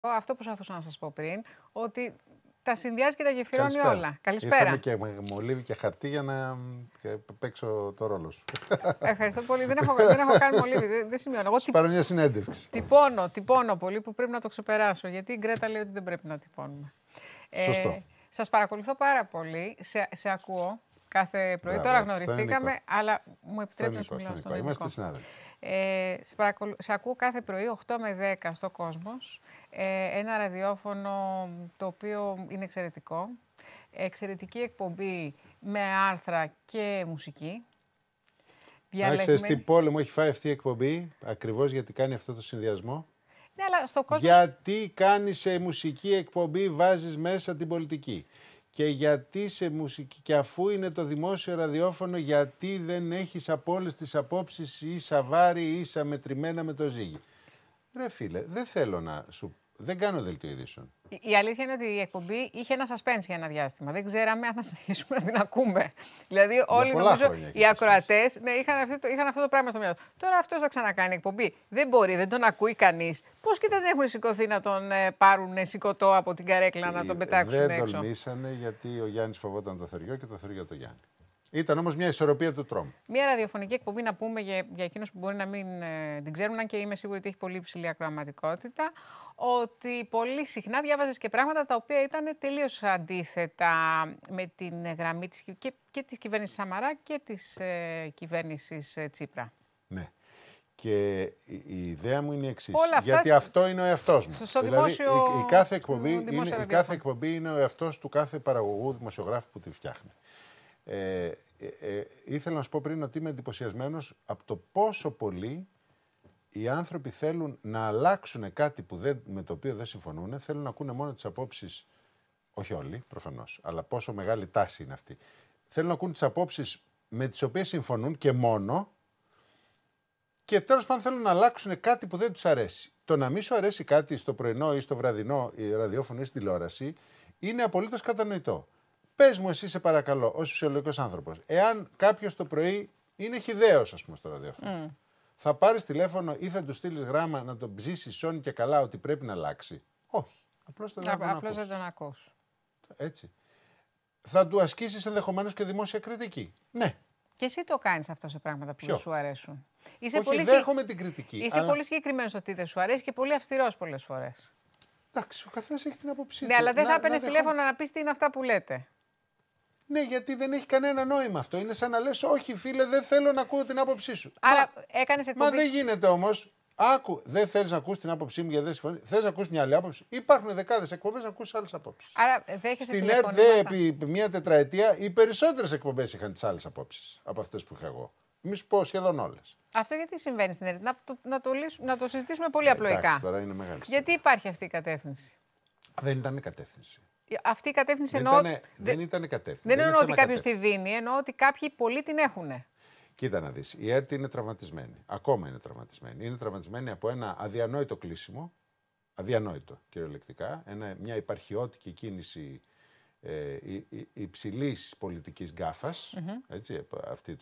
Αυτό που προσπαθούσα να σας πω πριν, ότι τα συνδυάζει και τα γεφυρώνει όλα. Καλησπέρα. Ήρθαμε και μολύβι και χαρτί για να παίξω το ρόλο σου. Ευχαριστώ πολύ. δεν, έχω, δεν έχω κάνει μολύβι. Δεν, δεν σημειώνω. Εγώ τυ... μια συνέντευξη. Τυπώνω, τυπώνω πολύ που πρέπει να το ξεπεράσω. Γιατί η Γκρέτα λέει ότι δεν πρέπει να τυπώνουμε. Ε, Σωστό. Ε, Σας παρακολουθώ πάρα πολύ. Σε, σε ακούω κάθε πρωί. Τώρα γνωριστήκαμε, αλλά μου επιτρέπει να σου μιλάω στον Είμαστε συνάδελφοι. Ε, σε, ακούω κάθε πρωί 8 με 10 στο Κόσμος, ε, ένα ραδιόφωνο το οποίο είναι εξαιρετικό, εξαιρετική εκπομπή με άρθρα και μουσική. Διαλέγουμε... στην πόλη μου έχει φάει αυτή η εκπομπή, ακριβώς γιατί κάνει αυτό το συνδυασμό. Ναι, γιατί κάνει σε μουσική εκπομπή, βάζεις μέσα την πολιτική. Και γιατί σε μουσική, και αφού είναι το δημόσιο ραδιόφωνο, γιατί δεν έχεις από όλες τις απόψεις ίσα βάρη, ίσα μετρημένα με το ζύγι. Ρε φίλε, δεν θέλω να σου δεν κάνω δελτίο ειδήσεων. Η αλήθεια είναι ότι η εκπομπή είχε ένα suspense για ένα διάστημα. Δεν ξέραμε αν θα συνεχίσουμε να την ακούμε. Δηλαδή, όλοι νομίζω οι ακροατές ναι, είχαν, αυτό, είχαν αυτό το πράγμα στο μυαλό Τώρα αυτός θα ξανακάνει εκπομπή. Δεν μπορεί, δεν τον ακούει κανείς. Πώς και δεν έχουν σηκωθεί να τον ε, πάρουν σηκωτό από την καρέκλα, να ε, τον πετάξουν δεν έξω. Δεν τολμήσανε γιατί ο Γιάννης φοβόταν το θεριό και το θεριό το Γιάννη. Ήταν όμως μια ισορροπία του τρόμου. Μια ραδιοφωνική εκπομπή να πούμε για, για εκείνους που μπορεί να μην την ε, ξέρουν, αν και είμαι σίγουρη ότι έχει πολύ υψηλή ακροαματικότητα, ότι πολύ συχνά διάβαζες και πράγματα τα οποία ήταν τελείως αντίθετα με την γραμμή της, και, και της κυβέρνησης Σαμαρά και της ε, κυβέρνησης ε, Τσίπρα. Ναι. Και η ιδέα μου είναι η εξής. Γιατί αυτό είναι ο εαυτός μου. Στο, δηλαδή, δημόσιο... η, η, κάθε εκπομπή είναι, η κάθε εκπομπή είναι ο εαυτός του κάθε παραγωγού δημοσιογράφου που τη φτιάχνει. Ε, ε, ε, ήθελα να σου πω πριν ότι είμαι εντυπωσιασμένος από το πόσο πολύ οι άνθρωποι θέλουν να αλλάξουν κάτι που δεν, με το οποίο δεν συμφωνούν. Θέλουν να ακούνε μόνο τις απόψεις. Όχι όλοι, προφανώς, αλλά πόσο μεγάλη τάση είναι αυτή. Θέλουν να ακούνε τις απόψεις με τις οποίες συμφωνούν και μόνο. Και τέλος πάντων θέλουν να αλλάξουν κάτι που δεν τους αρέσει. Το να μην σου αρέσει κάτι στο πρωινό ή στο βραδινό ή ραδιόφωνο ή στη τηλεόραση είναι απολύτως κατανοητό. Πες μου, εσύ σε παρακαλώ, ως φυσιολογικός άνθρωπος, εάν κάποιος το πρωί είναι χιδαίο, ας πούμε, στο ραδιόφωνο, mm. θα πάρεις τηλέφωνο ή θα του στείλεις γράμμα να τον ψήσεις σώνει και καλά ότι πρέπει να αλλάξει. Όχι. Απλώς δεν, Απλώς δεν τον ακούς. Έτσι. Θα του ασκήσεις ενδεχομένως και δημόσια κριτική. Ναι. Και εσύ το κάνεις αυτό σε πράγματα που σου αρέσουν. Είσαι Όχι, πολύ... δέχομαι την κριτική. Είσαι αλλά... πολύ συγκεκριμένος ότι δεν σου αρέσει και πολύ αυστηρός πολλές φορές. Εντάξει, ο καθένας έχει την άποψή ναι, του. Ναι, αλλά δεν θα έπαιρνε τηλέφωνο να πεις τι είναι αυτά που λέτε. Ναι, γιατί δεν έχει κανένα νόημα αυτό. Είναι σαν να λες: Όχι, φίλε, δεν θέλω να ακούω την άποψή σου. Άρα, έκανες εκπομπή. Μα δεν γίνεται όμως. Άκου, δεν θέλεις να ακούσει την άποψή μου γιατί δεν συμφωνεί. Θες να ακούσει μια άλλη άποψη. Υπάρχουν δεκάδες εκπομπές να ακούσει άλλες απόψεις. Άρα δέχεσαι Στην ΕΡΤ, επί μια τετραετία, οι περισσότερες εκπομπές είχαν τις άλλες απόψεις από αυτές που είχα εγώ. Μη σου πω σχεδόν όλες. Αυτό γιατί συμβαίνει στην ΕΡΤ. Να, το, να, να το συζητήσουμε πολύ ε, απλοϊκά. Εντάξει, τώρα είναι μεγάλη. Γιατί υπάρχει αυτή η κατεύθυνση. Δεν ήταν η κατεύθυνση. Αυτή η κατεύθυνση δεν εννοώ. δεν, ήταν κατεύθυνση. Δεν, δεν εννοώ ότι κάποιος τη δίνει, εννοώ ότι κάποιοι πολλοί την έχουν. Κοίτα να δεις. Η ΕΡΤ είναι τραυματισμένη. Ακόμα είναι τραυματισμένη. Είναι τραυματισμένη από ένα αδιανόητο κλείσιμο. Αδιανόητο κυριολεκτικά. Ένα, μια υπαρχιώτικη κίνηση ε, υψηλής πολιτικής γκάφας. Αυτή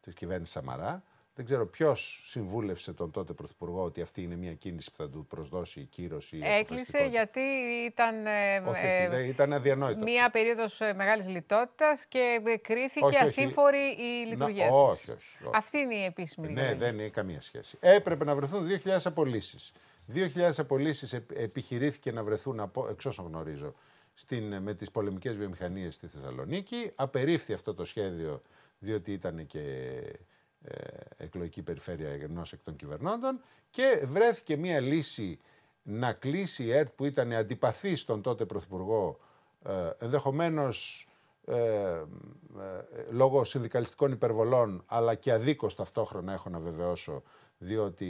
τη κυβέρνησης Σαμαρά. Δεν ξέρω ποιος συμβούλευσε τον τότε Πρωθυπουργό ότι αυτή είναι μια κίνηση που θα του προσδώσει η κύρωση. Έκλεισε γιατί ήταν. Ε, όχι, ε, ήταν αδιανόητος. Μια περίοδος ε, μεγάλης λιτότητας και κρίθηκε ασύμφορη η λειτουργία της. Όχι, όχι, Αυτή είναι η επίσημη. Ναι, δεν είναι καμία σχέση. Έπρεπε να βρεθούν 2.000 απολύσει. 2.000 απολύσει επιχειρήθηκε να βρεθούν, από, εξ όσων γνωρίζω, στην, με τις πολεμικές βιομηχανίες στη Θεσσαλονίκη. Απερίφθη αυτό το σχέδιο διότι ήταν και ε, εκλογική περιφέρεια ενός εκ των κυβερνώντων και βρέθηκε μια λύση να κλείσει η ΕΡΤ που ήταν αντιπαθή στον τότε Πρωθυπουργό ε, ενδεχομένως ε, ε, λόγω συνδικαλιστικών υπερβολών αλλά και αδίκως ταυτόχρονα έχω να βεβαιώσω διότι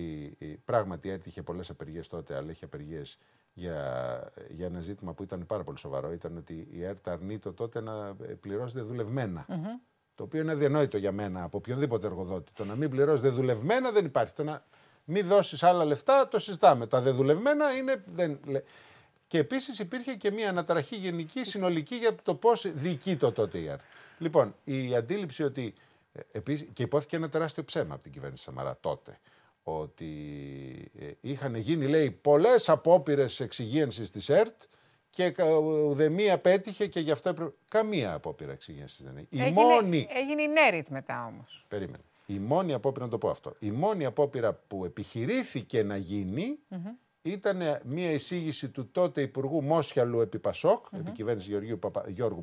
πράγματι η ΕΡΤ είχε πολλές απεργίες τότε αλλά είχε απεργίες για, για ένα ζήτημα που ήταν πάρα πολύ σοβαρό ήταν ότι η ΕΡΤ αρνείται τότε να πληρωσετε δουλευμενα το οποίο είναι αδιανόητο για μένα από οποιονδήποτε εργοδότη. Το να μην πληρώσεις δεδουλευμένα δεν υπάρχει. Το να μην δώσεις άλλα λεφτά το συζητάμε. Τα δεδουλευμένα είναι. Δεν... Και επίσης υπήρχε και μια αναταραχή γενική συνολική για το πώς διοικεί το τότε η Λοιπόν, η αντίληψη ότι. Ε, και υπόθηκε ένα τεράστιο ψέμα από την κυβέρνηση Σαμαρά τότε. Ότι ε, είχαν γίνει, λέει, πολλές απόπειρες εξυγίανσης της ΕΡΤ και ε, ουδεμία πέτυχε και γι' αυτό έπρεπε. Καμία απόπειρα εξήγηση δεν έχει. Έγινε, μόνη... έγινε νέριτ μετά όμως. Περίμενε. Η μόνη απόπειρα, να το πω αυτό. Η μόνη απόπειρα που επιχειρήθηκε να γινει ήταν μια εισήγηση του τότε Υπουργού Μόσιαλου επί Πασόκ, mm-hmm. επί κυβέρνησης Γιώργου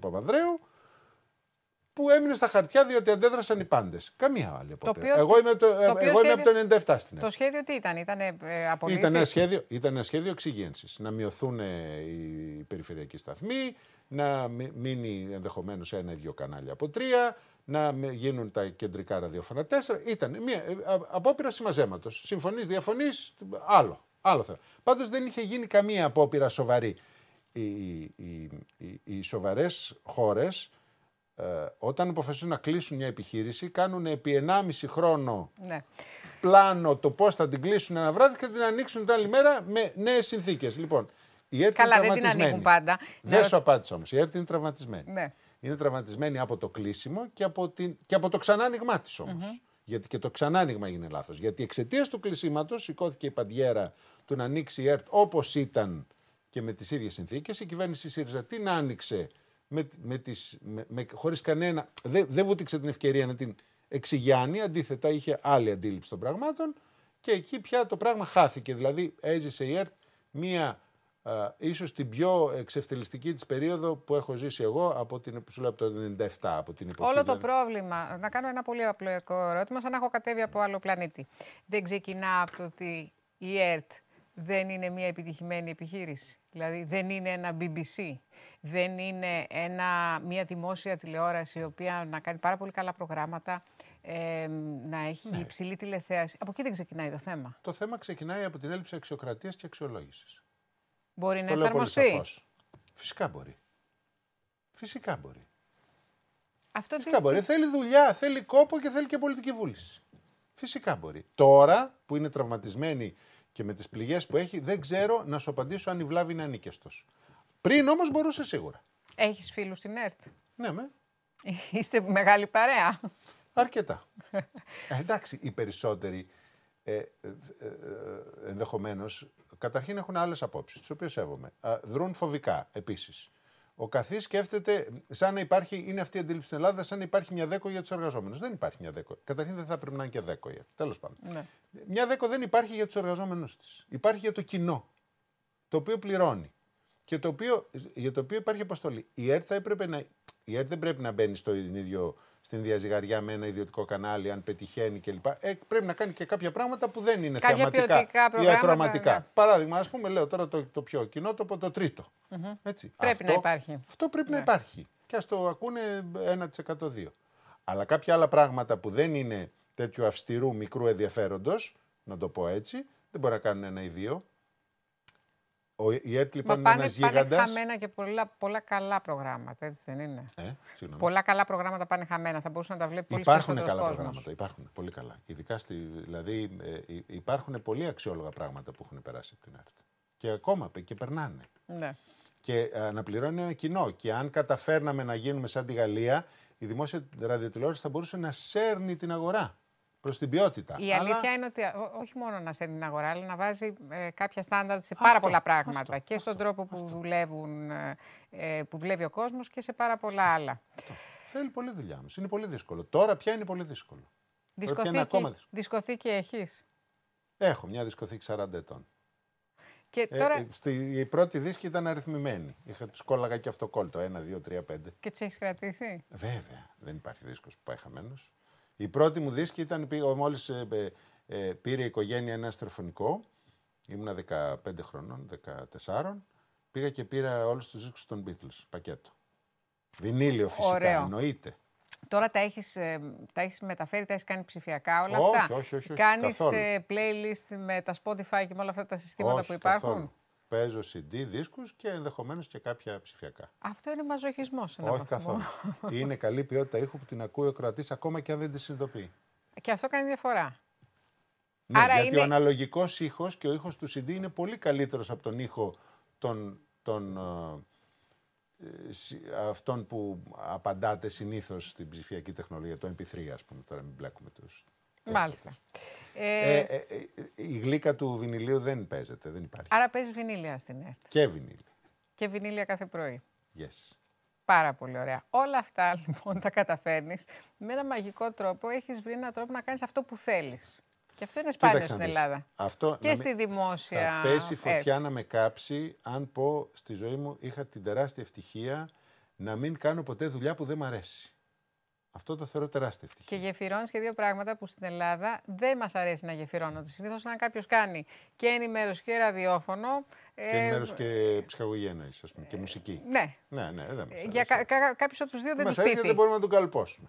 που έμεινε στα χαρτιά διότι αντέδρασαν οι πάντες. Καμία άλλη απόπειρα. Εγώ είμαι, το, εγώ από το 97 στην Ελλάδα. Το σχέδιο τι ήταν, ήταν ε, απολύσεις. Ήταν ένα σχέδιο, ήταν σχέδιο εξυγένσης. Να μειωθούν ε, οι περιφερειακοί σταθμοί, να μείνει ενδεχομένως ή ένα-δύο κανάλια από τρία, να γίνουν τα κεντρικά ραδιόφωνα τέσσερα. Ήταν μια ε, απόπειρα συμμαζέματος. Συμφωνείς, διαφωνείς, άλλο. Άλλο θέμα. Πάντως δεν είχε γίνει καμία απόπειρα σοβαρή. Οι, οι, οι, οι χώρες ε, όταν αποφασίζουν να κλείσουν μια επιχείρηση, κάνουν επί 1,5 χρόνο ναι. πλάνο το πώς θα την κλείσουν ένα βράδυ και θα την ανοίξουν την άλλη μέρα με νέες συνθήκες. Λοιπόν, η ΕΡΤ Καλά, δεν την ανοίγουν πάντα. Δεν σου απάντησα όμως. Η ΕΡΤ είναι τραυματισμένη. Ναι. Είναι τραυματισμένη από το κλείσιμο και από, την... και από το ξανά ανοιγμά της ομω Γιατί και το ξανά ανοίγμα έγινε λάθος. Γιατί εξαιτίας του κλεισίματος σηκώθηκε η παντιέρα του να ανοίξει η ΕΡΤ όπως ήταν και με τις ίδιες συνθήκες. Η κυβέρνηση ΣΥΡΙΖΑ την άνοιξε με, με χωρίς κανένα, δεν δε βουτήξε την ευκαιρία να την εξηγιάνει, αντίθετα είχε άλλη αντίληψη των πραγμάτων και εκεί πια το πράγμα χάθηκε. Δηλαδή έζησε η ΕΡΤ μία, ίσω ίσως την πιο εξευτελιστική της περίοδο που έχω ζήσει εγώ από την, σου λέω, από από την εποχή. Όλο το δηλαδή. πρόβλημα, να κάνω ένα πολύ απλό ερώτημα, σαν να έχω κατέβει από άλλο πλανήτη. Δεν ξεκινά από το ότι η ΕΡΤ δεν είναι μια επιτυχημένη επιχείρηση. Δηλαδή δεν είναι ένα BBC, δεν είναι ένα, μια δημόσια τηλεόραση η οποία να κάνει πάρα πολύ καλά προγράμματα, ε, να έχει ναι. υψηλή τηλεθέαση. Από εκεί δεν ξεκινάει το θέμα. Το θέμα ξεκινάει από την έλλειψη αξιοκρατίας και αξιολόγησης. Μπορεί να εφαρμοστεί. Φυσικά μπορεί. Φυσικά μπορεί. Αυτό Φυσικά μπορεί. Θέλει δουλειά, θέλει κόπο και θέλει και πολιτική βούληση. Φυσικά μπορεί. Τώρα που είναι τραυματισμένη και με τις πληγές που έχει, δεν ξέρω να σου απαντήσω αν η βλάβη είναι ανίκεστο. Πριν όμως μπορούσε σίγουρα. Έχεις φίλους στην ΕΡΤ. Ναι, με. Είστε μεγάλη παρέα. Αρκετά. ε, εντάξει, οι περισσότεροι ε, ε, ε ενδεχομένως καταρχήν έχουν άλλες απόψεις, τις οποίες σέβομαι. δρούν φοβικά επίσης. Ο καθής σκέφτεται σαν να υπάρχει, είναι αυτή η αντίληψη στην Ελλάδα, σαν να υπάρχει μια δέκο για τους εργαζόμενους. Δεν υπάρχει μια δέκο. Καταρχήν δεν θα πρέπει να είναι και δέκο. Τέλος πάντων. Ναι. Μια δέκο δεν υπάρχει για τους εργαζόμενους της. Υπάρχει για το κοινό. Το οποίο πληρώνει. Και το οποίο, για το οποίο υπάρχει αποστολή. Η ΕΡΤ, θα έπρεπε να, η ΕΡΤ δεν πρέπει να μπαίνει στο ίδιο στην διαζυγαριά με ένα ιδιωτικό κανάλι, αν πετυχαίνει κλπ. Ε, πρέπει να κάνει και κάποια πράγματα που δεν είναι κάποια θεαματικά ή ακροαματικά. Ναι. Παράδειγμα, ας πούμε, λέω τώρα το, το πιο κοινότοπο, το τρίτο. Mm-hmm. Έτσι. Πρέπει αυτό, να υπάρχει. Αυτό πρέπει να ναι. υπάρχει. Και ας το ακούνε 1%-2%. Αλλά κάποια άλλα πράγματα που δεν είναι τέτοιου αυστηρού μικρού ενδιαφέροντος, να το πω έτσι, δεν μπορεί να κάνουν ένα ή δύο λοιπόν Μα πάνε, είναι ένας Πάνε χαμένα και πολλά, πολλά καλά προγράμματα, έτσι δεν είναι. Ε, πολλά καλά προγράμματα πάνε χαμένα. Θα μπορούσε να τα βλέπει πολύ Υπάρχουν καλά προγράμματα. Υπάρχουν πολύ καλά. Ειδικά στη, δηλαδή ε, υπάρχουν πολύ αξιόλογα πράγματα που έχουν περάσει από την ΕΡΤ. Και ακόμα και περνάνε. Ναι. Και αναπληρώνει ένα κοινό. Και αν καταφέρναμε να γίνουμε σαν τη Γαλλία, η δημόσια ραδιοτηλεόραση θα μπορούσε να σέρνει την αγορά προς την ποιότητα. Η αλλά... αλήθεια είναι ότι όχι μόνο να σέρνει την αγορά, αλλά να βάζει ε, κάποια στάνταρτ σε πάρα αυτό, πολλά πράγματα. Αυτό, και στον αυτό, τρόπο που, δουλεύουν, ε, ε, που δουλεύει ο κόσμος και σε πάρα πολλά άλλα. Θέλει πολλή δουλειά μα, Είναι πολύ δύσκολο. Τώρα πια είναι πολύ δύσκολο. Δισκοθήκη, είναι ακόμα δύσκολο. έχεις. Έχω μια δυσκοθήκη 40 ετών. Και ε, τώρα... ε, στη, η πρώτη δίσκη ήταν αριθμημένη. Είχα τους κόλλαγα και αυτοκόλλητο. Ένα, δύο, τρία, πέντε. Και τους έχεις κρατήσει. Βέβαια. Δεν υπάρχει δίσκος που πάει χαμένος. Η πρώτη μου δίσκη ήταν μόλις ε, ε, ε, πήρε η οικογένεια ένα αστροφωνικό, Ήμουνα 15 χρονών, 14. Πήγα και πήρα όλους τους δίσκους των Beatles, πακέτο. Βινίλιο φυσικά, Ωραίο. εννοείται. Τώρα τα έχεις, τα έχεις μεταφέρει, τα έχεις κάνει ψηφιακά όλα αυτά. Όχι, όχι, όχι. Κάνεις playlist με τα Spotify και με όλα αυτά τα συστήματα που υπάρχουν. Παίζω CD, δίσκους και ενδεχομένως και κάποια ψηφιακά. Αυτό είναι μαζοχισμός σε Όχι καθόλου. είναι καλή ποιότητα ήχου που την ακούει ο κρατής ακόμα και αν δεν τη συνειδητοποιεί. Και αυτό κάνει διαφορά. Ναι, Άρα γιατί είναι... ο αναλογικός ήχος και ο ήχος του CD είναι πολύ καλύτερος από τον ήχο των, των, ε, αυτών που απαντάτε συνήθως στην ψηφιακή τεχνολογία, το MP3 ας πούμε, τώρα μην μπλέκουμε τους. Μάλιστα. Ε, ε, ε, η γλύκα του βινιλίου δεν παίζεται, δεν υπάρχει. Άρα παίζει βινίλια στην ΕΡΤ. Και βινίλια. Και βινίλια κάθε πρωί. Yes. Πάρα πολύ ωραία. Όλα αυτά λοιπόν τα καταφέρνεις με ένα μαγικό τρόπο. Έχεις βρει έναν τρόπο να κάνεις αυτό που θέλεις. Και αυτό είναι σπάνιο στην Ελλάδα. Αυτό και στη δημόσια. Θα πέσει φωτιά να με κάψει αν πω στη ζωή μου είχα την τεράστια ευτυχία να μην κάνω ποτέ δουλειά που δεν μ' αρέσει. Αυτό το θεωρώ τεράστια ευτυχία. Και γεφυρώνεις και δύο πράγματα που στην Ελλάδα δεν μας αρέσει να γεφυρώνονται. Συνήθως, αν κάποιος κάνει και ενημέρωση και ραδιόφωνο. Ε, και ενημέρωση ε... και ψυχαγωγία εννοεί, ας πούμε, και μουσική. Ναι. Ναι, ναι, δεν μας ε, Για κα, κα, κάποιους από τους δύο δεν τους αρέσει. Πείθει. Δεν μπορούμε να τον καλπώσουμε.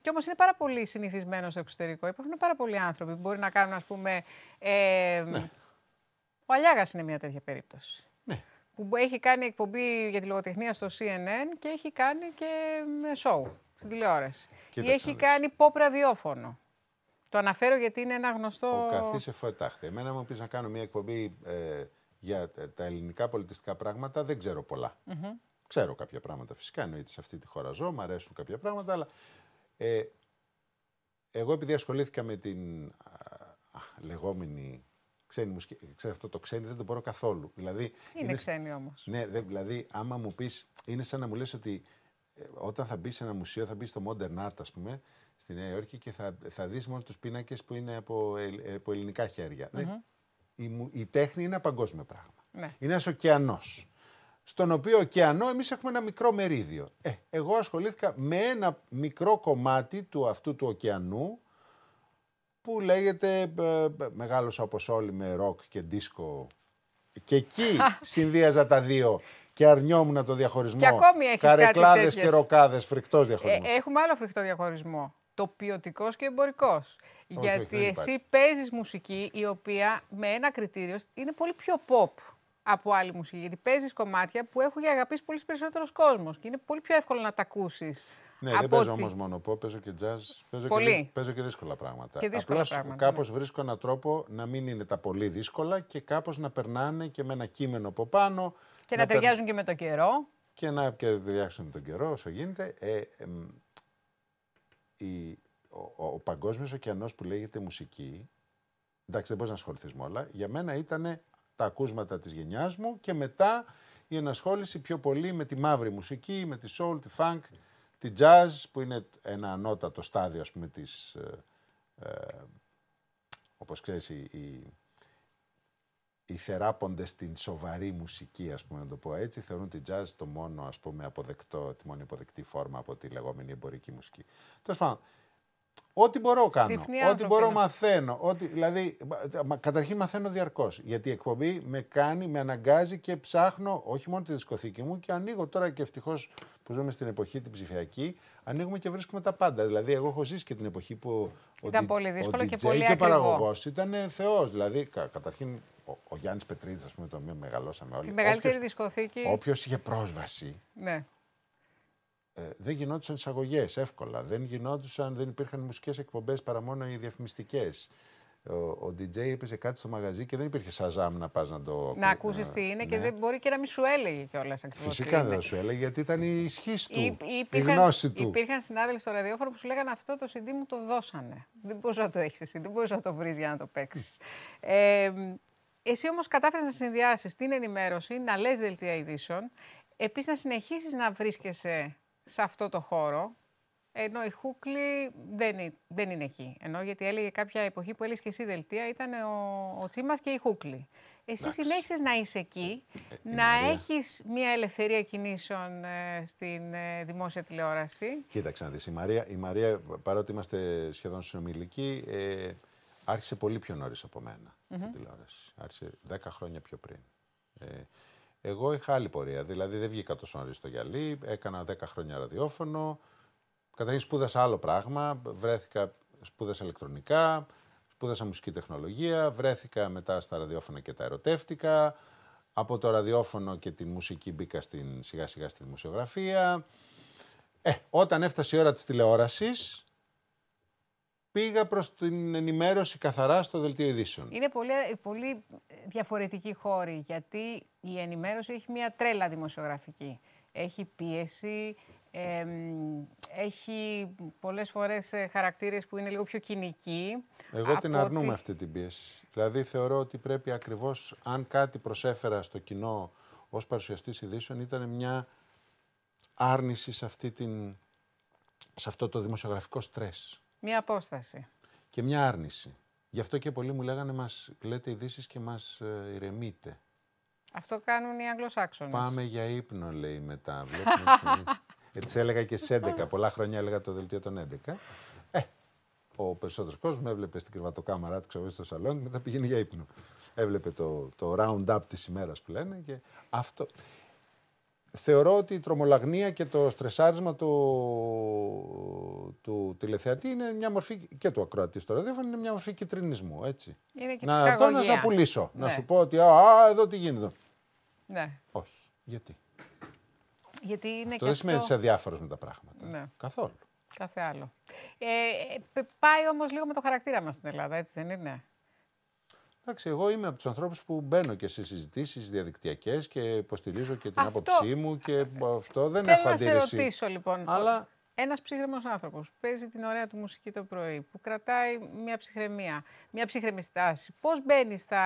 Και όμως είναι πάρα πολύ συνηθισμένο στο εξωτερικό. Υπάρχουν πάρα πολλοί άνθρωποι που μπορεί να κάνουν, ας πούμε. Ε, ναι. Ο Αλιάγας είναι μια τέτοια περίπτωση. Ναι. Που έχει κάνει εκπομπή για τη λογοτεχνία στο CNN και έχει κάνει και σοου. Ε, στην τηλεόραση. Κοίτα, ή έχει κάνει pop ραδιόφωνο. Το αναφέρω γιατί είναι ένα γνωστό. Ο καθίσε εφωτάχτη. Εμένα μου πεις να κάνω μια εκπομπή ε, για τα ελληνικά πολιτιστικά πράγματα, δεν ξέρω πολλά. Mm -hmm. Ξέρω κάποια πράγματα φυσικά, εννοείται σε αυτή τη χώρα ζω, μου αρέσουν κάποια πράγματα, αλλά ε, εγώ επειδή ασχολήθηκα με την α, λεγόμενη ξένη μουσική, ξέρετε αυτό το ξένη δεν το μπορώ καθόλου. Δηλαδή, είναι, είναι ξένη όμως. Ναι, δε, δηλαδή άμα μου πεις, είναι σαν να μου λες ότι όταν θα μπεις σε ένα μουσείο, θα μπεις στο Modern Art, ας πούμε, στη Νέα Υόρκη και θα, θα δεις μόνο τους πίνακες που είναι από, ε, από ελληνικά η, η τέχνη είναι ένα παγκόσμιο πράγμα. Ναι. Είναι ένας ωκεανός. Στον οποίο ωκεανό εμείς έχουμε ένα μικρό μερίδιο. Ε, εγώ ασχολήθηκα με ένα μικρό κομμάτι του αυτού του ωκεανού που λέγεται ε, ε μεγάλο σόλοι όλοι με ροκ και δίσκο. Και εκεί συνδύαζα τα δύο και αρνιόμουν το διαχωρισμό. Και ακόμη έχεις Καρεκλάδε και ροκάδες, φρικτός διαχωρισμό. Ε, έχουμε άλλο φρικτό διαχωρισμό. Το ποιοτικός και εμπορικός. Γιατί όχι, εσύ παίζεις μουσική η οποία με ένα κριτήριο είναι πολύ πιο pop από άλλη μουσική. Γιατί παίζεις κομμάτια που έχουν αγαπήσει πολύ περισσότερος κόσμος και είναι πολύ πιο εύκολο να τα ακούσεις. Ναι, δεν παίζω όμως μόνο pop, παίζω και jazz. Παίζω, πολύ. Και, παίζω και δύσκολα πράγματα. Και δύσκολα Απλώς κάπως ναι. βρίσκω έναν τρόπο να μην είναι τα πολύ δύσκολα και κάπως να περνάνε και με ένα κείμενο από πάνω και να, ταιριάζουν και με τον καιρό. Και να και ταιριάξουν με τον καιρό όσο γίνεται. Ε, ο, ο, ο παγκόσμιος ωκεανός που λέγεται μουσική, εντάξει δεν μπορείς να ασχοληθείς με όλα, για μένα ήταν τα ακούσματα της γενιάς μου και μετά η ενασχόληση πιο πολύ με τη μαύρη μουσική, με τη soul, τη funk, τη jazz που είναι ένα ανώτατο στάδιο ας πούμε της, ε, ε όπως ξέρεις η, οι θεράποντες στην σοβαρή μουσική, ας πούμε να το πω έτσι, θεωρούν την jazz το μόνο, ας πούμε, αποδεκτό, τη μόνη αποδεκτή φόρμα από τη λεγόμενη εμπορική μουσική. Τέλος πάντων, Ό,τι μπορώ κάνω, ό,τι μπορώ μαθαίνω, ό,τι, δηλαδή καταρχήν μαθαίνω διαρκώς, γιατί η εκπομπή με κάνει, με αναγκάζει και ψάχνω όχι μόνο τη δισκοθήκη μου και ανοίγω τώρα και ευτυχώς που ζούμε στην εποχή την ψηφιακή, ανοίγουμε και βρίσκουμε τα πάντα. Δηλαδή, εγώ έχω ζήσει και την εποχή που. Ήταν ο, πολύ δύσκολο ο DJ και πολύ και παραγωγός ήταν ε, θεός. Δηλαδή, κα, καταρχήν ο, ο Γιάννης Πετρίδης, ας πούμε, το οποίο μεγαλώσαμε όλοι. Τη μεγαλύτερη δισκοθήκη. Όποιος είχε πρόσβαση. Ναι. Ε, δεν γινόντουσαν εισαγωγές εύκολα. Δεν γινόντουσαν, δεν υπήρχαν μουσικές εκπομπές παρά μόνο οι διαφημιστικές ο, ο DJ έπαιζε κάτι στο μαγαζί και δεν υπήρχε σαζάμ να πας να το. Να ακούσεις τι είναι και ναι. δεν μπορεί και να μην σου έλεγε κιόλας ακριβώς. Φυσικά δεν σου έλεγε γιατί ήταν η ισχύς του. Ή, υπήρχαν, η γνώση του. Υπήρχαν συνάδελφοι στο ραδιόφωνο που σου λέγανε αυτό το CD μου το δώσανε. Δεν μπορείς να το έχεις εσύ, δεν μπορείς να το βρεις για να το παίξεις. ε, εσύ όμως κατάφερες να συνδυάσεις την ενημέρωση, να λες δελτία ειδήσεων, επίσης να συνεχίσεις να βρίσκεσαι σε αυτό το χώρο ενώ η Χούκλη δεν, είναι, δεν είναι εκεί. Ενώ γιατί έλεγε κάποια εποχή που έλεγες και εσύ δελτία ήταν ο, ο Τσίμας και η Χούκλη. Εσύ συνέχισες να είσαι εκεί, ε, ε, να έχεις μια ελευθερία κινήσεων ε, στην δημόσια τηλεόραση. Κοίταξε να δεις. Η Μαρία, η Μαρία, παρότι είμαστε σχεδόν συνομιλικοί, άρχισε πολύ πιο νωρίς από μένα mm τηλεόραση. Άρχισε 10 χρόνια πιο πριν. εγώ είχα άλλη πορεία. Δηλαδή δεν βγήκα τόσο νωρίς στο γυαλί. Έκανα 10 χρόνια ραδιόφωνο. Καταρχήν σπούδασα άλλο πράγμα, βρέθηκα, σπούδασα ηλεκτρονικά, σπούδασα μουσική τεχνολογία, βρέθηκα μετά στα ραδιόφωνα και τα ερωτεύτηκα. Από το ραδιόφωνο και τη μουσική μπήκα στην, σιγά σιγά στη δημοσιογραφία. Ε, όταν έφτασε η ώρα της τηλεόρασης, πήγα προς την ενημέρωση καθαρά στο Δελτίο Ειδήσεων. Είναι πολύ, πολύ διαφορετική χώρη, γιατί η ενημέρωση έχει μια τρέλα δημοσιογραφική. Έχει πίεση, έχει πολλές φορές ε, χαρακτήρες που είναι λίγο πιο κοινικοί. Εγώ την αρνούμαι αυτή την πίεση. Δηλαδή θεωρώ ότι πρέπει ακριβώς, αν κάτι προσέφερα στο κοινό ως παρουσιαστής ειδήσεων, ήταν μια άρνηση σε, αυτή την... σε αυτό το δημοσιογραφικό στρες. Μια απόσταση. Και μια άρνηση. Γι' αυτό και πολλοί μου λέγανε μας λέτε ειδήσεις και μας ε, ηρεμείτε. Αυτό κάνουν οι Αγγλοσάξονες. Πάμε για ύπνο λέει μετά. Βλέπουμε Έτσι έλεγα και στι 11. Πολλά χρόνια έλεγα το δελτίο των 11. Ε, ο περισσότερος κόσμος έβλεπε στην κρεβατοκάμαρά του, ξέρω στο σαλόνι, μετά πήγαινε για ύπνο. Έβλεπε το, το round-up της ημέρας που λένε. Και αυτό. Θεωρώ ότι η τρομολαγνία και το στρεσάρισμα του, του τηλεθεατή είναι μια μορφή και του ακροατή στο ραδιόφωνο είναι μια μορφή κυτρινισμού. Έτσι. Είναι και να, αυτό να, πουλήσω. Να ναι. σου πω ότι α, εδώ τι γίνεται. Ναι. Όχι. Γιατί. Γιατί είναι αυτό και δεν σημαίνει ότι είσαι αδιάφορος με τα πράγματα. Ναι. Καθόλου. Κάθε άλλο. Ε, πάει όμως λίγο με το χαρακτήρα μας στην Ελλάδα, έτσι δεν είναι. Εντάξει, εγώ είμαι από τους ανθρώπους που μπαίνω και σε συζητήσεις διαδικτυακές και υποστηρίζω και την άποψή μου και αυτό δεν Θέλω έχω αντίρρηση. Θέλω να σε ρωτήσω λοιπόν. Ένας ψύχρεμος άνθρωπος που παίζει την ωραία του μουσική το πρωί, που κρατάει μια ψυχραιμία, μια ψύχρεμη στάση. Πώς μπαίνει στα,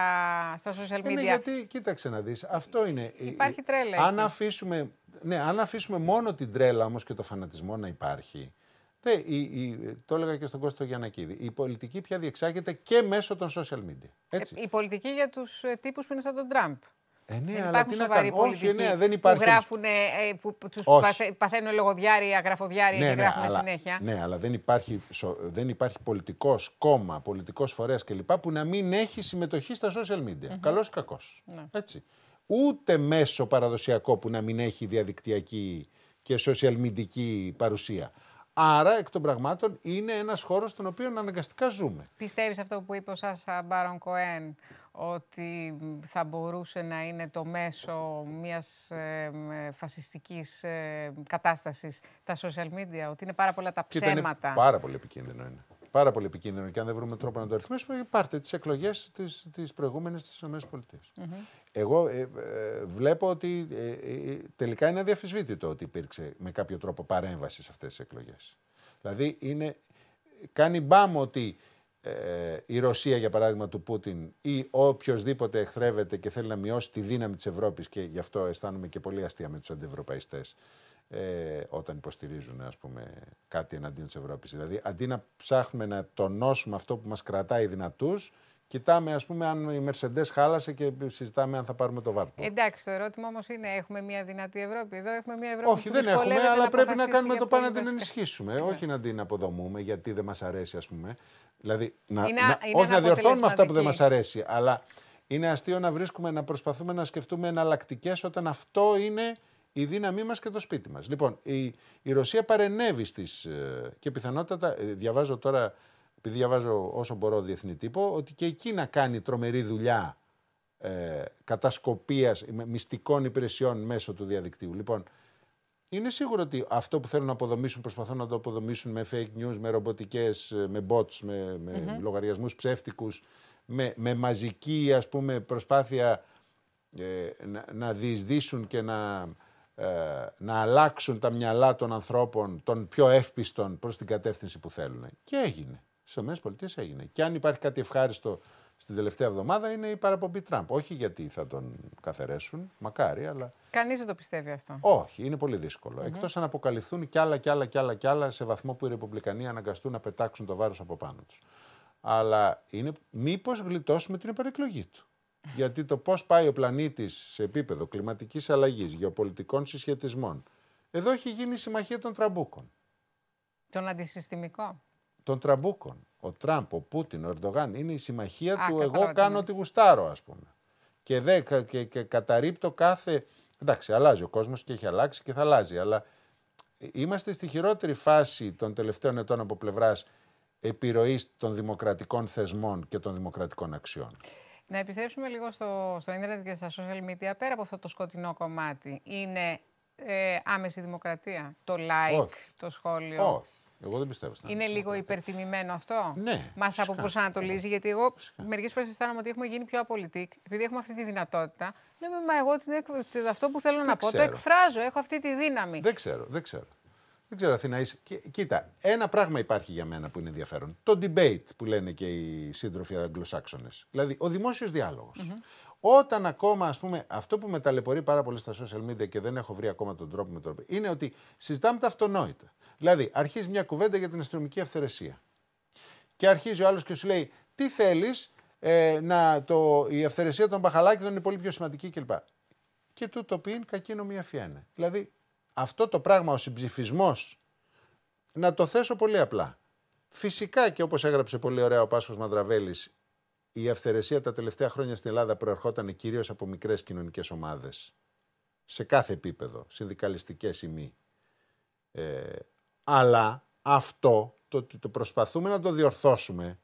social ε, ναι, media. Είναι γιατί, κοίταξε να δεις, αυτό είναι. Ε, υπάρχει ε, τρέλα. Ναι, αν αφήσουμε, μόνο την τρέλα όμως και το φανατισμό να υπάρχει. Δε, η, η, το έλεγα και στον Κώστο Γιανακίδη. Η πολιτική πια διεξάγεται και μέσω των social media. Έτσι. η πολιτική για τους τύπους που είναι σαν τον Τραμπ. Ε, ναι, δεν αλλά τι να Όχι, ναι, δεν Που γράφουν, ε, που, τους Όχι. παθαίνουν λογοδιάρια, γραφοδιάρια ναι, και ναι, γράφουν αλλά, συνέχεια. Ναι, αλλά δεν υπάρχει, δεν υπάρχει πολιτικός κόμμα, πολιτικός φορέας κλπ. που να μην έχει συμμετοχή στα social media. Mm-hmm. Καλός ή κακός. Ναι. Έτσι. Ούτε μέσο παραδοσιακό που να μην έχει διαδικτυακή και social media παρουσία. Άρα, εκ των πραγμάτων, είναι ένας χώρος στον οποίο αναγκαστικά ζούμε. Πιστεύεις αυτό που είπε ο Σάσα Μπάρον Κοέν, ότι θα μπορούσε να είναι το μέσο μιας ε, ε, φασιστικής ε, κατάστασης τα social media, ότι είναι πάρα πολλά τα ψέματα. είναι πάρα πολύ επικίνδυνο είναι. Πάρα πολύ επικίνδυνο και αν δεν βρούμε τρόπο να το αριθμίσουμε, πάρτε τις εκλογές της της της της ΗΠΑ. Εγώ βλέπω ότι τελικά είναι αδιαφυσβήτητο ότι υπήρξε με κάποιο τρόπο παρέμβαση σε αυτές τις εκλογές. Δηλαδή είναι, κάνει μπάμ ότι ε, η Ρωσία για παράδειγμα του Πούτιν ή οποιοδήποτε εχθρεύεται και θέλει να μειώσει τη δύναμη της Ευρώπης και γι' αυτό αισθάνομαι και πολύ αστεία με τους αντιευρωπαϊστές ε, όταν υποστηρίζουν ας πούμε, κάτι εναντίον της Ευρώπης. Δηλαδή αντί να ψάχνουμε να τονώσουμε αυτό που μας κρατάει δυνατούς, Κοιτάμε, ας πούμε, αν η Mercedes χάλασε και συζητάμε αν θα πάρουμε το Βάρκο. Εντάξει, το ερώτημα όμως είναι: Έχουμε μια δυνατή Ευρώπη εδώ, έχουμε μια Ευρώπη Όχι, που δεν έχουμε, αλλά πρέπει να κάνουμε το πάνω να την ενισχύσουμε. Ναι. Όχι να την αποδομούμε γιατί δεν μας αρέσει, ας πούμε. Δηλαδή, να, όχι να διορθώνουμε αυτά που δεν μας αρέσει, αλλά είναι αστείο να βρίσκουμε, να προσπαθούμε να σκεφτούμε εναλλακτικές όταν αυτό είναι η δύναμή μας και το σπίτι μας. Λοιπόν, η, η Ρωσία παρενέβη στις. Ε, και πιθανότατα. Ε, διαβάζω τώρα επειδή διαβάζω όσο μπορώ διεθνή τύπο, ότι και εκεί να κάνει τρομερή δουλειά ε, κατασκοπίας μυστικών υπηρεσιών μέσω του διαδικτύου. Λοιπόν, είναι σίγουρο ότι αυτό που θέλουν να αποδομήσουν, προσπαθούν να το αποδομήσουν με fake news, με ρομποτικές, ε, με bots, με, με mm λογαριασμούς ψεύτικους, με, με μαζική ας πούμε προσπάθεια ε, να, να διεισδύσουν και να, ε, να αλλάξουν τα μυαλά των ανθρώπων, των πιο εύπιστων προς την κατεύθυνση που θέλουν. Και έγινε. Στι ΗΠΑ έγινε. Και αν υπάρχει κάτι ευχάριστο στην τελευταία εβδομάδα είναι η παραπομπή Τραμπ. Όχι γιατί θα τον καθαρέσουν, μακάρι, αλλά. Κανείς δεν το πιστεύει αυτό. Όχι, είναι πολύ δύσκολο. Εκτός αν αποκαλυφθούν κι άλλα κι άλλα κι άλλα κι άλλα σε βαθμό που οι Ρεπουμπλικανοί αναγκαστούν να πετάξουν το βάρος από πάνω τους. Αλλά είναι μήπως γλιτώσουμε την επανεκλογή του. γιατί το πώς πάει ο πλανήτης σε επίπεδο κλιματικής αλλαγής, γεωπολιτικών συσχετισμών. Εδώ έχει γίνει η συμμαχία των τραμπούκων. Τον αντισυστημικό των τραμπούκων. Ο Τραμπ, ο Πούτιν, ο Ερντογάν είναι η συμμαχία του. Εγώ κάνω ό,τι γουστάρω, ας πούμε. Και, δε, και, και καταρρύπτω κάθε. Εντάξει, αλλάζει ο κόσμος και έχει αλλάξει και θα αλλάζει. Αλλά είμαστε στη χειρότερη φάση των τελευταίων ετών από πλευράς επιρροής των δημοκρατικών θεσμών και των δημοκρατικών αξιών. Να επιστρέψουμε λίγο στο, στο ίντερνετ και στα social media. Πέρα από αυτό το σκοτεινό κομμάτι, είναι ε, άμεση δημοκρατία. Το like, το σχόλιο. Εγώ δεν πιστεύω στην Είναι λίγο υπερτιμημένο αυτό. Ναι. Μας αποπροσανατολίζει, ναι, ναι. γιατί εγώ μερικές φορές αισθάνομαι ότι έχουμε γίνει πιο απολυτή, Επειδή έχουμε αυτή τη δυνατότητα, λέμε Μα εγώ την, αυτό που θέλω να πω το εκφράζω. Έχω αυτή τη δύναμη. Δεν ξέρω, δεν ξέρω. Δεν ξέρω, Αθήνα, είσαι. Κοίτα, ένα πράγμα υπάρχει για μένα που είναι ενδιαφέρον. Το debate που λένε και οι σύντροφοι Αγγλοσάξονες. Δηλαδή, ο δημόσιος διάλογος. Mm-hmm. Όταν ακόμα, ας πούμε, αυτό που με ταλαιπωρεί πάρα πολύ στα social media και δεν έχω βρει ακόμα τον τρόπο με τον οποίο είναι ότι συζητάμε τα αυτονόητα. Δηλαδή, αρχίζει μια κουβέντα για την αστυνομική αυθαιρεσία. Και αρχίζει ο άλλος και σου λέει, Τι θέλεις, ε, να το, η αυθαιρεσία των μπαχαλάκιδων είναι πολύ πιο σημαντική κλπ. Και του το πει κακίνο μία φιένε. Δηλαδή, αυτό το πράγμα ο συμψηφισμός, να το θέσω πολύ απλά. Φυσικά και όπως έγραψε πολύ ωραία ο Πάσχος Μαντραβέλης, η αυθαιρεσία τα τελευταία χρόνια στην Ελλάδα προερχόταν κυρίως από μικρές κοινωνικές ομάδες, Σε κάθε επίπεδο, συνδικαλιστικές ή μη. Ε, αλλά αυτό το ότι το προσπαθούμε να το διορθώσουμε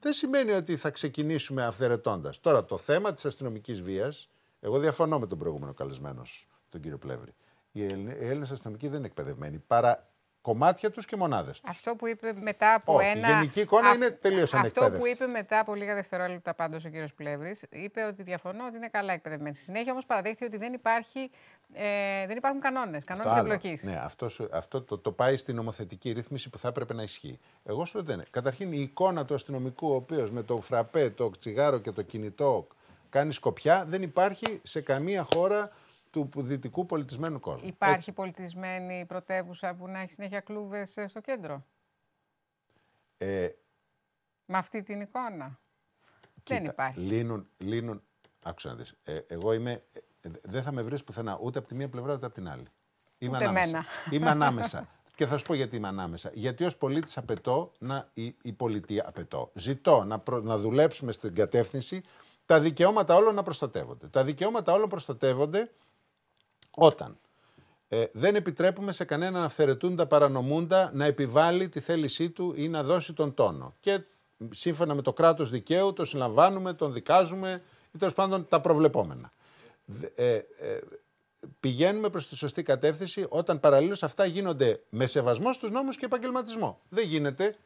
δεν σημαίνει ότι θα ξεκινήσουμε αυθαιρετώντας. Τώρα, το θέμα της αστυνομικής βίας, εγώ διαφωνώ με τον προηγούμενο καλεσμένο, τον κύριο Πλεύρη. Οι Έλληνες αστυνομικοί δεν είναι εκπαιδευμένοι παρά κομμάτια τους και μονάδες τους. Αυτό που είπε μετά από ένα. Η γενική εικόνα είναι τελείως ανεκπαίδευτη. Αυτό που είπε μετά από λίγα δευτερόλεπτα πάντως ο κύριος Πλεύρης, είπε ότι διαφωνώ ότι είναι καλά εκπαιδευμένη. Στη συνέχεια όμως παραδέχτηκε ότι δεν, υπάρχει, ε, δεν υπάρχουν κανόνες, κανόνε εμπλοκής. Ναι, αυτό το, το πάει στην νομοθετική ρύθμιση που θα έπρεπε να ισχύει. Εγώ σου λέω δεν Καταρχήν η εικόνα του αστυνομικού, ο οποίος με το φραπέ, το τσιγάρο και το κινητό κάνει σκοπιά, δεν υπάρχει σε καμία χώρα του δυτικού πολιτισμένου κόσμου. Υπάρχει Έτσι. πολιτισμένη πρωτεύουσα που να έχει συνέχεια κλούβες ε, στο κέντρο. Ε, Με αυτή την εικόνα. δεν υπάρχει. Λύνουν, λύνουν, άκουσα να δεις, ε, εγώ είμαι, ε, δεν θα με βρεις πουθενά, ούτε από τη μία πλευρά ούτε από την άλλη. Είμαι ούτε ανάμεσα. Είμαι ανάμεσα. Και θα σου πω γιατί είμαι ανάμεσα. Γιατί ως πολίτης απαιτώ, να, η, η πολιτεία απαιτώ. Ζητώ να, να δουλέψουμε στην κατεύθυνση τα δικαιώματα όλων να προστατεύονται. Τα δικαιώματα όλων προστατεύονται όταν ε, δεν επιτρέπουμε σε κανέναν αυθαιρετούντα παρανομούντα να επιβάλλει τη θέλησή του ή να δώσει τον τόνο. Και σύμφωνα με το κράτος δικαίου, το συλλαμβάνουμε, τον δικάζουμε ή τέλος πάντων τα προβλεπόμενα. Ε, ε, πηγαίνουμε προς τη σωστή κατεύθυνση όταν παραλλήλως αυτά γίνονται με σεβασμό στους νόμους και επαγγελματισμό. Δεν γίνεται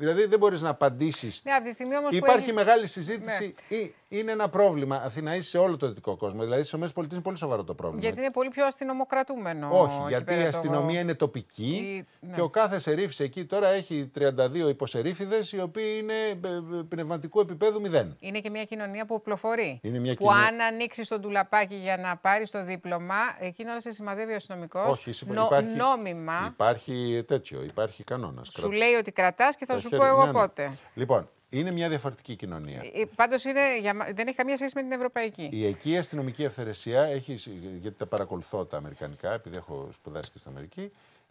Δηλαδή δεν μπορείς να απαντήσεις. Ναι, υπάρχει έχεις... μεγάλη συζήτηση. Ναι. Είναι ένα πρόβλημα. Αθήνα είσαι σε όλο το δυτικό κόσμο. Δηλαδή στις ΗΠΑ είναι πολύ σοβαρό το πρόβλημα. Γιατί είναι πολύ πιο αστυνομοκρατούμενο. Όχι, γιατί η αστυνομία το... είναι τοπική η... Ναι. και ναι. ο κάθε σερίφης εκεί τώρα έχει 32 υποσερήφιδε οι οποίοι είναι ε, ε, πνευματικού επίπεδου μηδέν. Είναι και μια κοινωνία που πλοφορεί. Είναι μια που αν ανοίξεις τον τουλαπάκι για να πάρεις το δίπλωμα, εκείνο να σε σημαδεύει ο αστυνομικός. Όχι, νο... υπάρχει... νόμιμα. Υπάρχει τέτοιο, υπάρχει κανόνας. Σου λέει ότι κρατάς και θα, θα σου σου πω εγώ ναι, ναι. πότε. Λοιπόν, είναι μια διαφορετική κοινωνία. Ε, Πάντως δεν έχει καμία σχέση με την ευρωπαϊκή. Η εκεί αστυνομική αυθαιρεσία έχει. Γιατί τα παρακολουθώ τα αμερικανικά, επειδή έχω σπουδάσει και στην Αμερική.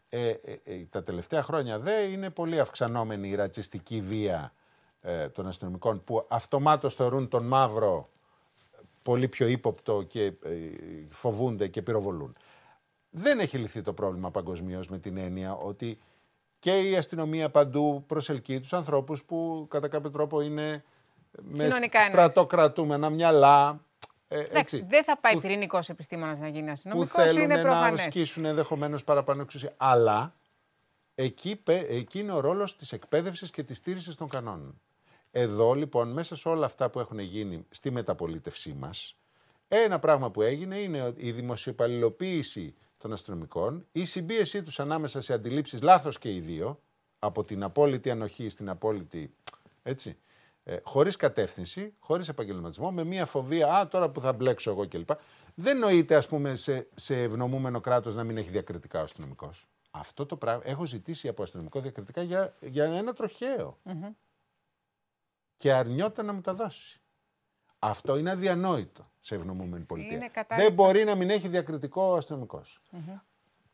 Ε, ε, ε τα τελευταία χρόνια δε είναι πολύ αυξανόμενη η ρατσιστική βία ε, των αστυνομικών που αυτομάτως θεωρούν τον μαύρο πολύ πιο ύποπτο και φοβούνται και πυροβολούν. Δεν έχει λυθεί το πρόβλημα παγκοσμίως με την έννοια ότι και η αστυνομία παντού προσελκύει τους ανθρώπους που κατά κάποιο τρόπο είναι στρατοκρατούμενα μυαλά. Ε, έτσι, δεν θα πάει πυρηνικός επιστήμονας να γίνει αστυνομικό. Που θέλουν είναι να ασκήσουν ενδεχομένως παραπάνω εξουσία. Αλλά εκεί, εκεί είναι ο ρόλος της εκπαίδευσης και της στήριξη των κανόνων. Εδώ λοιπόν, μέσα σε όλα αυτά που έχουν γίνει στη μεταπολίτευσή μας, ένα πράγμα που έγινε είναι η δημοσιοπαλληλοποίηση των αστυνομικών, η συμπίεσή τους ανάμεσα σε αντιλήψεις λάθος και οι δύο, από την απόλυτη ανοχή στην απόλυτη. Έτσι, ε, χωρίς κατεύθυνση, χωρίς επαγγελματισμό, με μια φοβία, α, τώρα που θα μπλέξω εγώ κλπ. Δεν νοείται, ας πούμε, σε, σε ευνομούμενο κράτος να μην έχει διακριτικά ο αστυνομικός. Αυτό το πράγμα έχω ζητήσει από αστυνομικό διακριτικά για, για ένα τροχαίο. Και αρνιόταν να μου τα δώσει. Αυτό είναι αδιανόητο σε ευνομούμενη πολιτεία. Δεν μπορεί να μην έχει διακριτικό ο αστυνομικο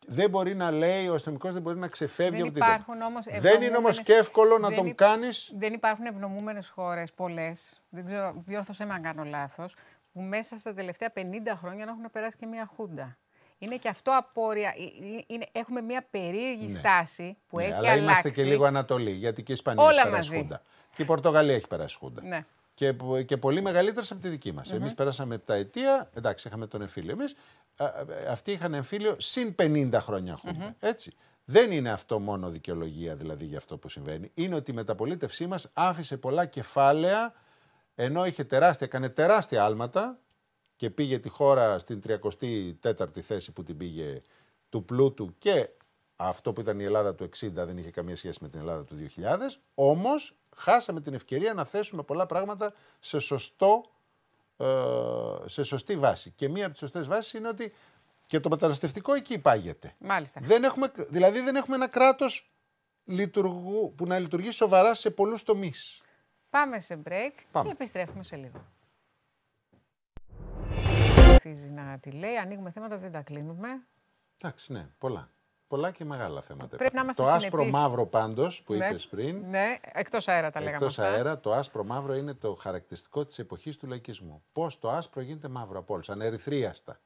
Δεν μπορεί να λέει, ο αστυνομικός δεν μπορεί να ξεφεύγει δεν από την Δεν είναι όμως και εύκολο να τον κάνεις. Δεν υπάρχουν ευνομούμενες χώρες, πολλές. Δεν ξέρω, διόρθωσέ με αν κάνω λάθος, που μέσα στα τελευταία 50 χρόνια να έχουν περάσει και μία χούντα. Είναι και αυτό απόρρια. Ε, ε, είναι, έχουμε μια περίεργη ναι. στάση που ναι, έχει αλλά αλλάξει. Είμαστε και λίγο Ανατολή, γιατί και η Ισπανία έχει περάσει χούντα. Και η Πορτογαλία έχει περάσει χούντα. Ναι και, και πολύ μεγαλύτερες από τη δική μας. Mm-hmm. Εμείς πέρασαμε τα αιτία, εντάξει, είχαμε τον εμφύλιο εμείς. Ε, αυτοί είχαν εμφύλιο συν 50 χρόνια Έτσι. Δεν είναι αυτό μόνο δικαιολογία δηλαδή για αυτό που συμβαίνει. Είναι ότι η μεταπολίτευσή μας άφησε πολλά κεφάλαια ενώ είχε τεράστια, έκανε τεράστια άλματα και πήγε τη χώρα στην 34η θέση που την πήγε του πλούτου και αυτό που ήταν η Ελλάδα του 60 δεν είχε καμία σχέση με την Ελλάδα του 2000. Όμως χάσαμε την ευκαιρία να θέσουμε πολλά πράγματα σε, σωστό, ε, σε σωστή βάση. Και μία από τις σωστές βάσεις είναι ότι και το μεταναστευτικό εκεί υπάγεται. Μάλιστα. Δεν έχουμε, δηλαδή δεν έχουμε ένα κράτος που να λειτουργεί σοβαρά σε πολλούς τομείς. Πάμε σε break και επιστρέφουμε σε λίγο. Αρχίζει να τη λέει, ανοίγουμε θέματα, δεν τα κλείνουμε. Εντάξει, ναι, πολλά πολλά και μεγάλα θέματα. το άσπρο μαύρο πάντως που ναι. είπες πριν. Ναι, εκτός αέρα τα λέγαμε. Εκτός αέρα, το άσπρο μαύρο είναι το χαρακτηριστικό της εποχής του λαϊκισμού. Πώς το άσπρο γίνεται μαύρο από όλους, ανερυθρίαστα.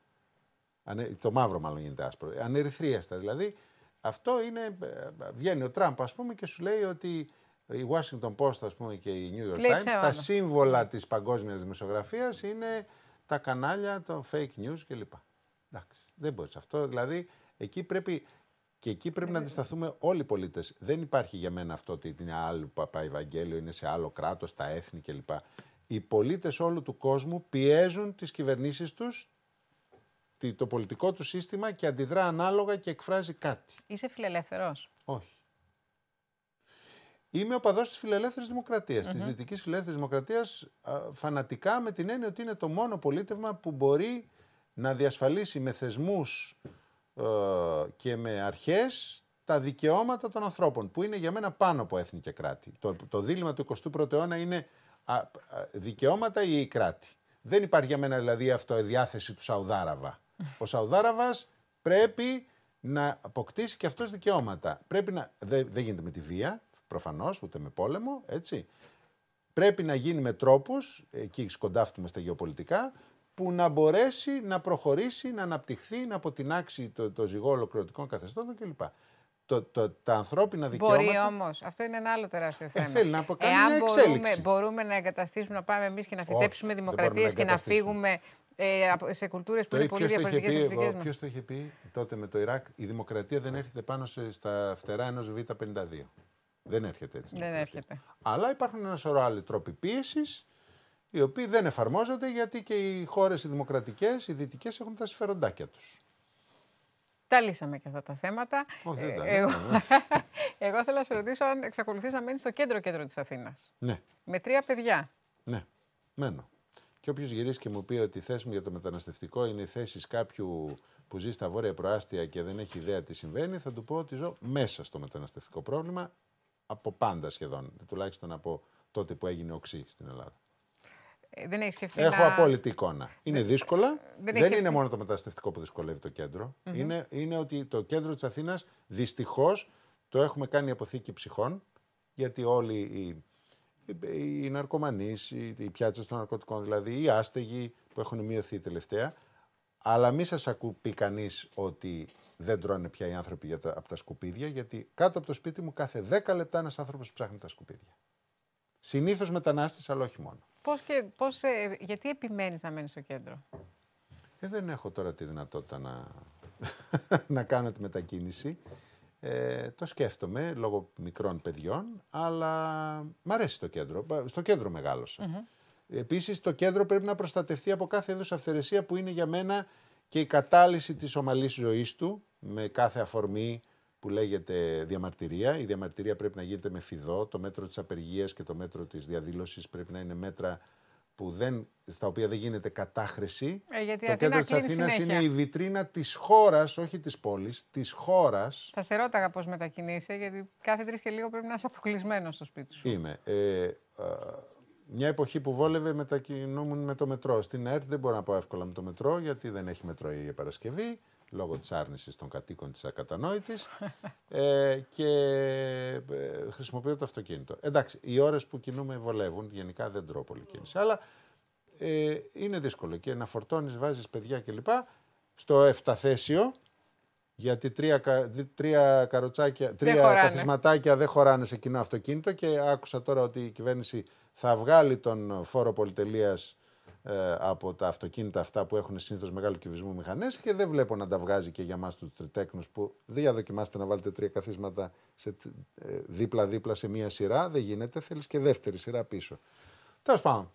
Το μαύρο μάλλον γίνεται άσπρο. Ανερυθρίαστα δηλαδή. Αυτό είναι. Ε, βγαίνει ο Τραμπ, ας πούμε, και σου λέει ότι η Washington Post ας πούμε, και η New York Times, τα σύμβολα της παγκόσμιας δημοσιογραφίας είναι τα κανάλια, το fake news κλπ. Εντάξει, δεν μπορείς. αυτό. Δηλαδή, εκεί πρέπει και εκεί πρέπει να αντισταθούμε όλοι οι πολίτες. Δεν υπάρχει για μένα αυτό ότι είναι άλλο παπά Ευαγγέλιο, είναι σε άλλο κράτος, τα έθνη κλπ. Οι πολίτες όλου του κόσμου πιέζουν τις κυβερνήσεις τους, το πολιτικό τους σύστημα και αντιδρά ανάλογα και εκφράζει κάτι. Είσαι φιλελεύθερος. Όχι. Είμαι ο παδός της φιλελεύθερης δημοκρατίας, mm-hmm. της δυτικής φιλελεύθερης δημοκρατίας, φανατικά με την έννοια ότι είναι το μόνο πολίτευμα που μπορεί να διασφαλίσει με θεσμούς ε, και με αρχές τα δικαιώματα των ανθρώπων, που είναι για μένα πάνω από έθνη και κράτη. Το, το δίλημα του 21ου αιώνα είναι δικαιώματα ή η κρατη Δεν υπάρχει για μένα δηλαδή διαθεση του Σαουδάραβα. Ο Σαουδάραβας πρέπει να αποκτήσει και αυτός δικαιώματα. Πρέπει να, δεν γίνεται με τη βία, προφανώς, ούτε με πόλεμο, έτσι. Πρέπει να γίνει με τρόπους, εκεί σκοντάφτουμε στα γεωπολιτικά, που να μπορέσει να προχωρήσει, να αναπτυχθεί, να αποτινάξει το, το ζυγό ολοκληρωτικών καθεστώτων κλπ. Το, το, τα ανθρώπινα δικαιώματα. Μπορεί όμως. Αυτό είναι ένα άλλο τεράστιο ε, θέμα. Ε, θέλει να αποκαλύψει. Εάν μια εξέλιξη. μπορούμε, μπορούμε να εγκαταστήσουμε, να πάμε εμείς και να φυτέψουμε δημοκρατίες και να φύγουμε ε, σε κουλτούρες που είναι πολύ διαφορετικέ από τις δικέ μας. Ποιος το είχε πει τότε με το Ιράκ, η δημοκρατία δεν έρχεται πάνω στα φτερά ενός Β52. Δεν έρχεται έτσι. Δεν έρχεται. Αλλά υπάρχουν ένα σωρό άλλοι τρόποι πίεσης οι οποίοι δεν εφαρμόζονται γιατί και οι χώρες οι δημοκρατικές, οι δυτικές έχουν τα συμφεροντάκια τους. Τα λύσαμε και αυτά τα θέματα. Όχι, δεν τα ε, εγώ... εγώ θέλω να σε ρωτήσω αν εξακολουθεί να μένει στο κέντρο-κέντρο της Αθήνας. Ναι. Με τρία παιδιά. Ναι, μένω. Και όποιος γυρίσει και μου πει ότι η θέση μου για το μεταναστευτικό είναι η θέση κάποιου που ζει στα βόρεια προάστια και δεν έχει ιδέα τι συμβαίνει, θα του πω ότι ζω μέσα στο μεταναστευτικό πρόβλημα από πάντα σχεδόν. Τουλάχιστον από τότε που έγινε οξύ στην Ελλάδα δεν έχει σκεφτεί. Έχω να... απόλυτη εικόνα. Είναι δεν... δύσκολα. Δεν, είναι μόνο το μεταναστευτικό που δυσκολεύει το κεντρο Είναι, είναι ότι το κέντρο της Αθήνας δυστυχώς το έχουμε κάνει αποθήκη ψυχών. Γιατί όλοι οι, οι, οι ναρκωμανείς, οι, οι πιάτσες των ναρκωτικών δηλαδή, οι άστεγοι που έχουν μειωθεί τελευταία. Αλλά μη σας ακούει κανείς ότι δεν τρώνε πια οι άνθρωποι για τα, από τα σκουπίδια, γιατί κάτω από το σπίτι μου κάθε 10 λεπτά ένας άνθρωπος ψάχνει τα σκουπίδια. Συνήθως μετανάστες, αλλά όχι μόνο. Πώς και, πώς, ε, γιατί επιμένεις να μένεις στο κέντρο, ε, Δεν έχω τώρα τη δυνατότητα να, να κάνω τη μετακίνηση. Ε, το σκέφτομαι λόγω μικρών παιδιών, αλλά μ' αρέσει το κέντρο. Στο κέντρο μεγάλωσα. Επίσης, το κέντρο πρέπει να προστατευτεί από κάθε είδους αυθαιρεσία που είναι για μένα και η κατάλυση της ομαλής ζωής του με κάθε αφορμή που λέγεται διαμαρτυρία. Η διαμαρτυρία πρέπει να γίνεται με φιδό. Το μέτρο της απεργίας και το μέτρο της διαδήλωσης πρέπει να είναι μέτρα που δεν, στα οποία δεν γίνεται κατάχρηση. Ε, γιατί το κέντρο της Αθήνας είναι η βιτρίνα της χώρας, όχι της πόλης, της χώρας. Θα σε ρώταγα πώς μετακινήσει, γιατί κάθε τρεις και λίγο πρέπει να είσαι αποκλεισμένος στο σπίτι σου. Είμαι. Ε, μια εποχή που βόλευε μετακινούμουν με το μετρό. Στην ΕΡΤ δεν μπορώ να πάω εύκολα με το μετρό, γιατί δεν έχει μετρό η Παρασκευή λόγω της άρνησης των κατοίκων της ακατανόητης ε, και ε, χρησιμοποιώ το αυτοκίνητο. Εντάξει, οι ώρες που κινούμε βολεύουν, γενικά δεν τρώω πολύ κίνηση, αλλά ε, είναι δύσκολο και να φορτώνεις, βάζεις παιδιά κλπ. Στο εφταθέσιο, γιατί τρία, καροτσάκια, τρία δεν καθισματάκια δεν χωράνε σε κοινό αυτοκίνητο και άκουσα τώρα ότι η κυβέρνηση θα βγάλει τον φόρο πολυτελείας ε, από τα αυτοκίνητα αυτά που έχουν συνήθως μεγάλο κυβισμό μηχανές και δεν βλέπω να τα βγάζει και για εμά τους τριτέκνους που δεν διαδοκιμάστε να βάλετε τρία καθίσματα ε, δίπλα-δίπλα σε μία σειρά. Δεν γίνεται, θέλεις και δεύτερη σειρά πίσω. Τέλος πάντων,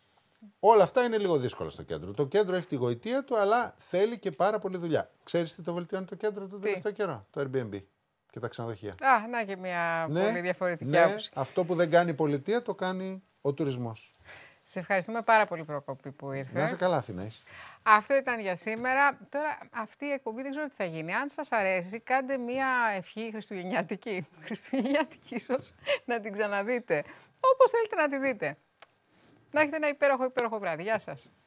όλα αυτά είναι λίγο δύσκολα στο κέντρο. Το κέντρο έχει τη γοητεία του, αλλά θέλει και πάρα πολλή δουλειά. Ξέρεις τι το βελτιώνει το κέντρο τον τελευταίο καιρό, το Airbnb και τα ξενοδοχεία. Α, να και μια ναι, πολύ διαφορετική ναι, άποψη. Αυτό που δεν κάνει η πολιτεία το κάνει ο τουρισμός. Σε ευχαριστούμε πάρα πολύ, Προκόπη, που ήρθε. Να είσαι καλά, Αθήνα. Αυτό ήταν για σήμερα. Τώρα, αυτή η εκπομπή δεν ξέρω τι θα γίνει. Αν σας αρέσει, κάντε μία ευχή χριστουγεννιάτικη. Χριστουγεννιάτικη, ίσως να την ξαναδείτε. Όπως θέλετε να τη δείτε. Να έχετε ένα υπέροχο, υπέροχο βράδυ. Γεια σας.